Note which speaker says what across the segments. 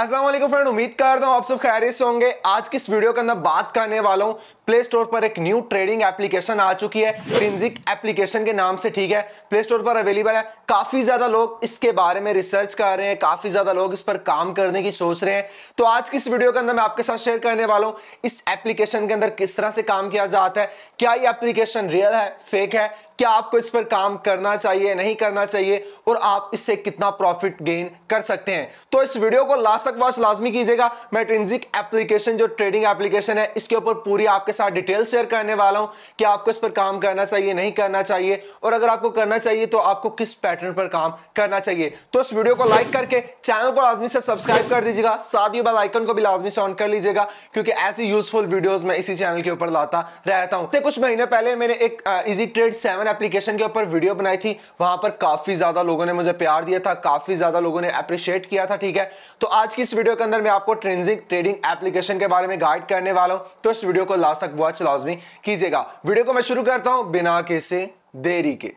Speaker 1: Aslam friend उम्मीद करता हूँ आप सब खैरियत से होंगे आज की इस वीडियो के अंदर बात करने वाला हूँ प्ले स्टोर पर एक न्यू ट्रेडिंग एप्लीकेशन आ चुकी है फिंजिक एप्लीकेशन के नाम से ठीक है प्ले स्टोर पर अवेलेबल है काफ़ी ज़्यादा लोग इसके बारे में रिसर्च कर रहे हैं काफ़ी ज़्यादा लोग इस पर काम करने की सोच रहे हैं तो आज की इस वीडियो के अंदर मैं आपके साथ शेयर करने वाला हूँ इस एप्लीकेशन के अंदर किस तरह से काम किया जाता है क्या ये एप्लीकेशन रियल है फेक है क्या आपको इस पर काम करना चाहिए नहीं करना चाहिए और आप इससे कितना प्रॉफिट गेन कर सकते हैं तो इस वीडियो को लास्ट तक वॉच लाजमी कीजिएगा मैं ट्रेंजिक एप्लीकेशन जो ट्रेडिंग एप्लीकेशन है इसके ऊपर पूरी आपके साथ डिटेल शेयर करने वाला हूं कि आपको इस पर काम करना चाहिए नहीं करना चाहिए और अगर आपको करना चाहिए तो आपको किस पैटर्न पर काम करना चाहिए तो इस वीडियो को लाइक करके चैनल को लाजमी से सब्सक्राइब कर दीजिएगा साथ ही बेल आइकन को भी लाजमी से ऑन कर लीजिएगा क्योंकि ऐसी यूजफुल वीडियोस मैं इसी चैनल के ऊपर लाता रहता हूं कुछ महीने पहले मैंने एक इजी ट्रेड सेवन एप्लीकेशन के ऊपर वीडियो बनाई थी वहां पर काफी ज्यादा लोगों ने मुझे प्यार दिया था काफी ज्यादा लोगों ने अप्रिशिएट किया था ठीक है तो आज की इस वीडियो के अंदर मैं आपको ट्रेंजिंग ट्रेडिंग एप्लीकेशन के बारे में गाइड करने वाला हूं तो इस वीडियो को लास्ट तक वॉच लाजमी कीजिएगा वीडियो को मैं शुरू करता हूं बिना किसी देरी के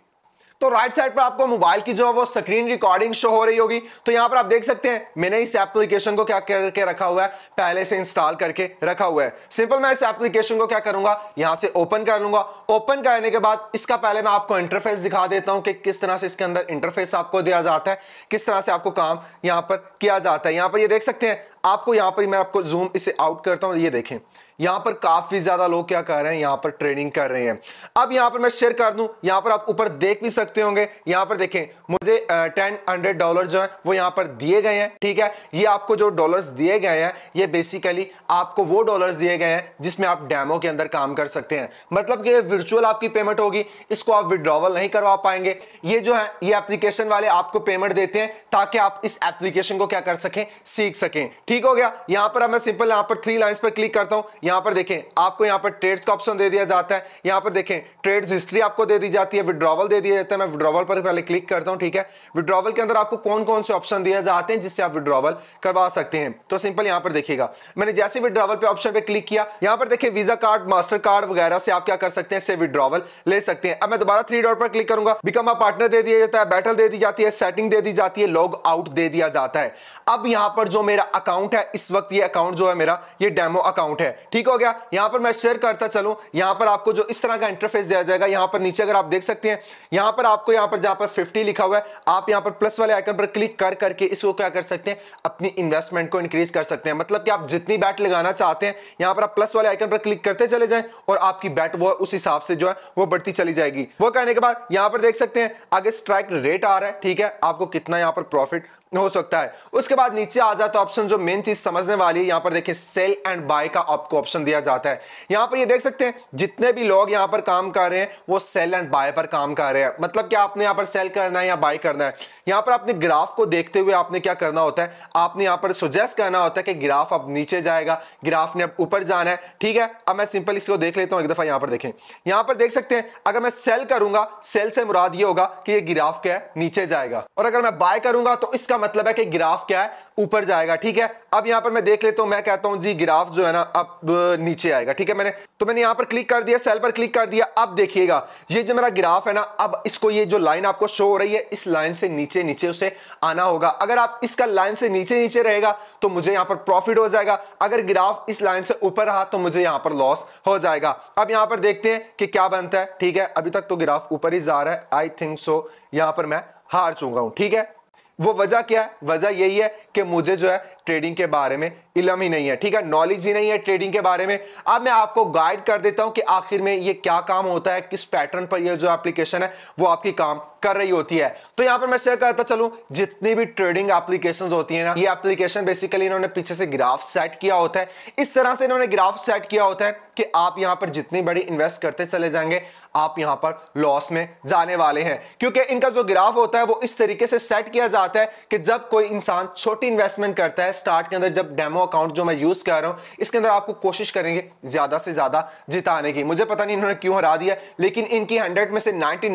Speaker 1: तो राइट साइड पर आपको मोबाइल की जो है वो स्क्रीन रिकॉर्डिंग शो हो रही होगी तो यहां पर आप देख सकते हैं मैंने इस एप्लीकेशन को क्या करके रखा हुआ है पहले से इंस्टॉल करके रखा हुआ है सिंपल मैं इस एप्लीकेशन को क्या करूंगा यहां से ओपन कर लूंगा ओपन करने के बाद इसका पहले मैं आपको इंटरफेस दिखा देता हूं कि किस तरह से इसके अंदर इंटरफेस आपको दिया जाता है किस तरह से आपको काम यहां पर किया जाता है यहां पर ये यह देख सकते हैं आपको यहां पर मैं आपको जूम इसे आउट करता हूं ये देखें यहां पर काफ़ी ज़्यादा लोग क्या कर रहे हैं यहां पर ट्रेडिंग कर रहे हैं अब यहाँ पर मैं शेयर कर दू यहां पर आप ऊपर देख भी सकते होंगे यहां पर देखें मुझे टेन हंड्रेड डॉलर जो है वो यहाँ पर दिए गए हैं ठीक है ये आपको जो डॉलर्स दिए गए हैं ये बेसिकली आपको वो डॉलर्स दिए गए हैं जिसमें आप डेमो के अंदर काम कर सकते हैं मतलब कि वर्चुअल आपकी पेमेंट होगी इसको आप विड्रॉवल नहीं करवा पाएंगे ये जो है ये एप्लीकेशन वाले आपको पेमेंट देते हैं ताकि आप इस एप्लीकेशन को क्या कर सकें सीख सकें ठीक हो गया यहाँ पर अब मैं सिंपल यहां पर थ्री लाइन्स पर क्लिक करता हूं यहां पर देखें आपको यहां पर ट्रेड्स का ऑप्शन दे दिया जाता है यहां पर देखें ट्रेड्स हिस्ट्री आपको दे दी जाती है विड्रॉवल दे दिया जाता है मैं विड्रॉवल पर पहले क्लिक करता हूं ठीक है विड्रॉवल के अंदर आपको कौन कौन से ऑप्शन दिए जाते हैं जिससे आप विड्रॉवल करवा सकते हैं तो सिंपल यहां पर देखिएगा मैंने जैसे विड्रॉवल पर ऑप्शन पे क्लिक किया यहां पर देखिए वीजा कार्ड मास्टर कार्ड वगैरह से आप क्या कर सकते हैं इससे विड्रॉवल ले सकते हैं अब मैं दोबारा थ्री डॉट पर क्लिक करूंगा बिकम आप पार्टनर दे दिया जाता है बैटल दे दी जाती है सेटिंग दे दी जाती है लॉग आउट दे दिया जाता है अब यहां पर जो मेरा अकाउंट है इस वक्त ये अकाउंट जो है मेरा ये डेमो अकाउंट है ठीक हो गया यहां पर मैं शेयर करता चलू यहां पर आपको जो इस तरह का इंटरफेस दिया जाएगा यहां पर नीचे अगर आप देख सकते हैं यहां पर आपको यहां पर जहां पर 50 लिखा हुआ है आप यहां पर प्लस वाले आइकन पर क्लिक कर करके इसको क्या कर सकते हैं अपनी इन्वेस्टमेंट को इंक्रीज कर सकते हैं मतलब कि आप जितनी बैट लगाना चाहते हैं यहां पर आप प्लस वाले आइकन पर क्लिक करते चले जाए और आपकी बैट वो उस हिसाब से जो है वो बढ़ती चली जाएगी वो कहने के बाद यहां पर देख सकते हैं आगे स्ट्राइक रेट आ रहा है ठीक है आपको कितना यहां पर प्रॉफिट हो सकता है उसके बाद नीचे आ जाता है ऑप्शन जो मेन चीज समझने वाली है यहां पर देखिए सेल एंड बाय का आपको ऑप्शन दिया जाता है यहां पर ये देख सकते हैं जितने भी लोग यहां पर काम कर रहे हैं वो सेल एंड बाय पर काम कर रहे हैं मतलब कि आपने यहां पर सेल करना है या बाय करना है यहां पर आपने ग्राफ को देखते हुए आपने क्या करना होता है आपने यहां पर सुजेस्ट करना होता है कि ग्राफ अब नीचे जाएगा ग्राफ ने अब ऊपर जाना है ठीक है अब मैं सिंपल इसको देख लेता हूं एक दफा यहां पर देखें यहां पर देख सकते हैं अगर मैं सेल करूंगा सेल से मुराद ये होगा कि ये ग्राफ क्या है नीचे जाएगा और अगर मैं बाय करूंगा तो इसका मतलब मतलब है कि ग्राफ क्या है ऊपर जाएगा ठीक है अब यहां पर मैं देख लेता हूं मैं कहता हूं जी ग्राफ जो है ना अब नीचे आएगा ठीक है मैंने तो मैंने यहां पर क्लिक कर दिया सेल पर क्लिक कर दिया अब देखिएगा ये जो मेरा ग्राफ है ना अब इसको ये जो लाइन आपको शो हो रही है इस लाइन से नीचे नीचे उसे आना होगा अगर आप इसका लाइन से नीचे नीचे रहेगा तो मुझे यहां पर प्रॉफिट हो जाएगा अगर ग्राफ इस लाइन से ऊपर रहा तो मुझे यहां पर लॉस हो जाएगा अब यहां पर देखते हैं कि क्या बनता है ठीक है अभी तक तो ग्राफ ऊपर ही जा रहा है आई थिंक सो यहां पर मैं हार चुका हूं ठीक है वो वजह क्या है वजह यही है कि मुझे जो है ट्रेडिंग के बारे में इलम ही नहीं है ठीक है नॉलेज ही नहीं है ट्रेडिंग के बारे में अब मैं आपको गाइड कर देता हूं कि आखिर में ये क्या काम होता है किस पैटर्न पर ये जो एप्लीकेशन है वो आपकी काम कर रही होती है तो यहां पर मैं शेयर करता चलू जितनी भी ट्रेडिंग एप्लीकेशन होती है ना ये एप्लीकेशन बेसिकली इन्होंने पीछे से ग्राफ सेट किया होता है इस तरह से इन्होंने ग्राफ सेट किया होता है कि आप यहां पर जितनी बड़ी इन्वेस्ट करते चले जाएंगे आप यहां पर लॉस में जाने वाले हैं क्योंकि इनका जो ग्राफ होता है वो इस तरीके से सेट किया जाता है कि जब कोई इंसान छोटी इन्वेस्टमेंट करता है स्टार्ट के अंदर जब डेमो अकाउंट जो मैं यूज़ कर रहा हूं इसके अंदर आपको कोशिश करेंगे ज़्यादा से ज़्यादा जिताने की मुझे पता नहीं इन्होंने क्यों हरा दिया लेकिन इनकी हंड्रेड में से नाइन्टी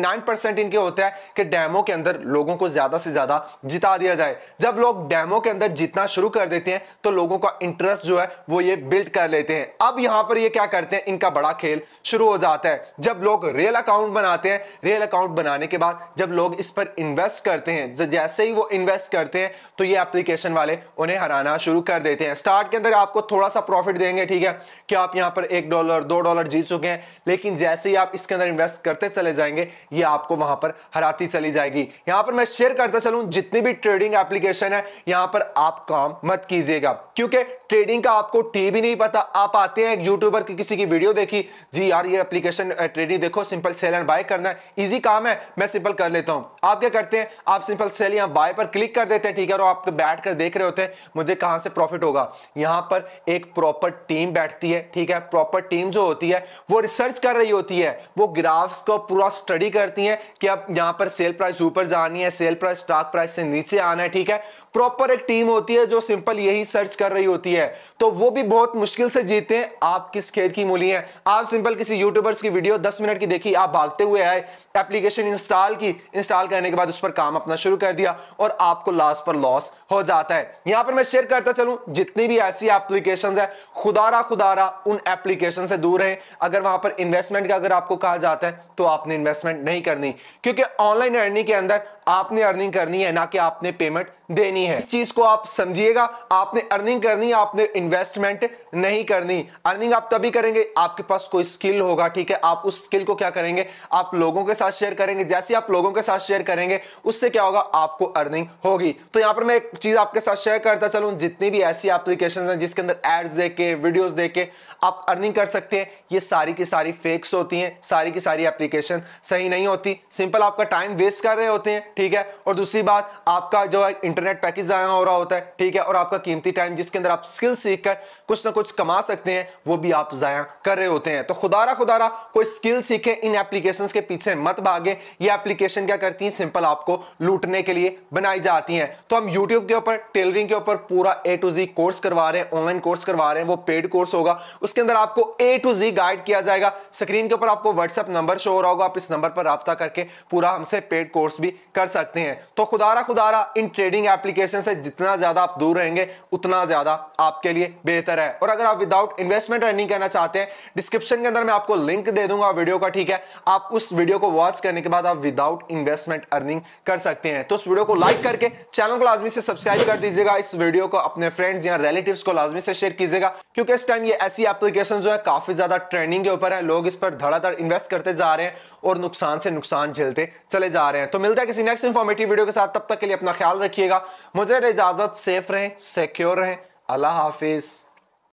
Speaker 1: इनके होता है कि डेमो के अंदर लोगों को ज़्यादा से ज़्यादा जिता दिया जाए जब लोग डेमो के अंदर जीतना शुरू कर देते हैं तो लोगों का इंटरेस्ट जो है वो ये बिल्ड कर लेते हैं अब यहां पर ये क्या करते हैं इनका बड़ा खेल शुरू हो जाता है जब लोग रियल अकाउंट बनाते हैं रियल अकाउंट बनाने के बाद जब लोग इस पर इन्वेस्ट करते हैं जैसे ही वो इन्वेस्ट करते हैं तो ये एप्लीकेशन वाले उन्हें हरा बाहर आना शुरू कर देते हैं स्टार्ट के अंदर आपको थोड़ा सा प्रॉफिट देंगे ठीक है कि आप यहाँ पर एक डॉलर दो डॉलर जीत चुके हैं लेकिन जैसे ही आप इसके अंदर इन्वेस्ट करते चले जाएंगे ये आपको वहां पर हराती चली जाएगी यहाँ पर मैं शेयर करता चलूँ जितनी भी ट्रेडिंग एप्लीकेशन है यहाँ पर आप काम मत कीजिएगा क्योंकि ट्रेडिंग का आपको टी भी नहीं पता आप आते हैं एक यूट्यूबर की किसी की वीडियो देखी जी यार ये एप्लीकेशन ट्रेडिंग देखो सिंपल सेल एंड बाय करना है ईजी काम है मैं सिंपल कर लेता हूं आप क्या करते हैं आप सिंपल सेल यहाँ बाय पर क्लिक कर देते हैं ठीक है और आप बैठ कर देख रहे होते हैं मुझे कहाँ से प्रॉफिट होगा यहाँ पर एक प्रॉपर टीम बैठती है ठीक है प्रॉपर टीम जो होती है वो रिसर्च कर रही होती है वो ग्राफ्स को पूरा स्टडी करती है कि अब यहाँ पर सेल प्राइस ऊपर जानी है सेल प्राइस स्टॉक प्राइस से नीचे आना है ठीक है प्रॉपर एक टीम होती है जो सिंपल यही सर्च कर रही होती है है तो वो भी बहुत मुश्किल से जीतते हैं आप किस खेत की मूली है आप सिंपल किसी यूट्यूबर्स की वीडियो दस मिनट की देखी आप भागते हुए आए एप्लीकेशन इंस्टॉल की इंस्टॉल करने के बाद उस पर काम अपना शुरू कर दिया और आपको लास्ट पर लॉस हो जाता है यहां पर मैं शेयर करता चलू जितनी भी ऐसी एप्लीकेशन है खुदारा खुदारा उन एप्लीकेशन से दूर रहें अगर वहां पर इन्वेस्टमेंट का अगर आपको कहा जाता है तो आपने इन्वेस्टमेंट नहीं करनी क्योंकि ऑनलाइन अर्निंग के अंदर आपने अर्निंग करनी है ना कि आपने पेमेंट देनी है इस चीज को आप समझिएगा आपने अर्निंग करनी है आप आपने इन्वेस्टमेंट नहीं करनी अर्निंग आप तभी करेंगे आपके पास कोई स्किल होगा ठीक है आप उस स्किल को क्या करेंगे आप लोगों के साथ शेयर करेंगे जैसे आप लोगों के साथ शेयर करेंगे उससे क्या होगा आपको अर्निंग होगी तो यहां पर मैं एक चीज आपके साथ शेयर करता चलू जितनी भी ऐसी एप्लीकेशन है जिसके अंदर एड्स देख के वीडियोज देख के आप अर्निंग कर सकते हैं ये सारी की सारी फेक्स होती हैं सारी की सारी एप्लीकेशन सही नहीं होती सिंपल आपका टाइम वेस्ट कर रहे होते हैं ठीक है और दूसरी बात आपका जो इंटरनेट पैकेज जहाँ हो रहा होता है ठीक है और आपका कीमती टाइम जिसके अंदर आप स्किल सीखकर कुछ ना कुछ कमा सकते हैं वो भी आप ज़ाया कर रहे होते हैं तो खुदारा खुदारा कोई स्किल सीखे इन एप्लीकेशन के पीछे मत भागे ये एप्लीकेशन क्या करती है सिंपल आपको लूटने के लिए बनाई जाती है तो हम यूट्यूब के ऊपर टेलरिंग के ऊपर पूरा ए टू जी कोर्स करवा रहे हैं ऑनलाइन कोर्स करवा रहे हैं वो पेड कोर्स होगा उसके अंदर आपको ए टू जी गाइड किया जाएगा स्क्रीन के ऊपर आपको व्हाट्सअप नंबर शो हो रहा होगा आप इस नंबर पर रबता करके पूरा हमसे पेड कोर्स भी कर सकते हैं तो खुदारा खुदारा इन ट्रेडिंग एप्लीकेशन से जितना ज्यादा आप दूर रहेंगे उतना ज्यादा आपके लिए बेहतर है और अगर आप विदाउट इन्वेस्टमेंट अर्निंग करना चाहते हैं डिस्क्रिप्शन के अंदर मैं आपको लिंक दे दूंगा वीडियो का ठीक है आप उस वीडियो को वॉच करने के बाद आप विदाउट इन्वेस्टमेंट अर्निंग कर सकते हैं तो उस वीडियो को लाइक करके चैनल को लाजमी से सब्सक्राइब कर दीजिएगा इस वीडियो को अपने फ्रेंड्स या रिलेटिव को लाजमी से शेयर कीजिएगा क्योंकि इस टाइम ये ऐसी एप्लीकेशन जो है काफी ज्यादा ट्रेंडिंग के ऊपर है लोग इस पर धड़ाधड़ इन्वेस्ट करते जा रहे हैं और नुकसान से नुकसान झेलते चले जा रहे हैं तो मिलता है किसी नेक्स्ट इन्फॉर्मेटिव वीडियो के साथ तब तक के लिए अपना ख्याल रखिएगा मुझे इजाजत सेफ रहें सिक्योर रहें Allah Hafiz.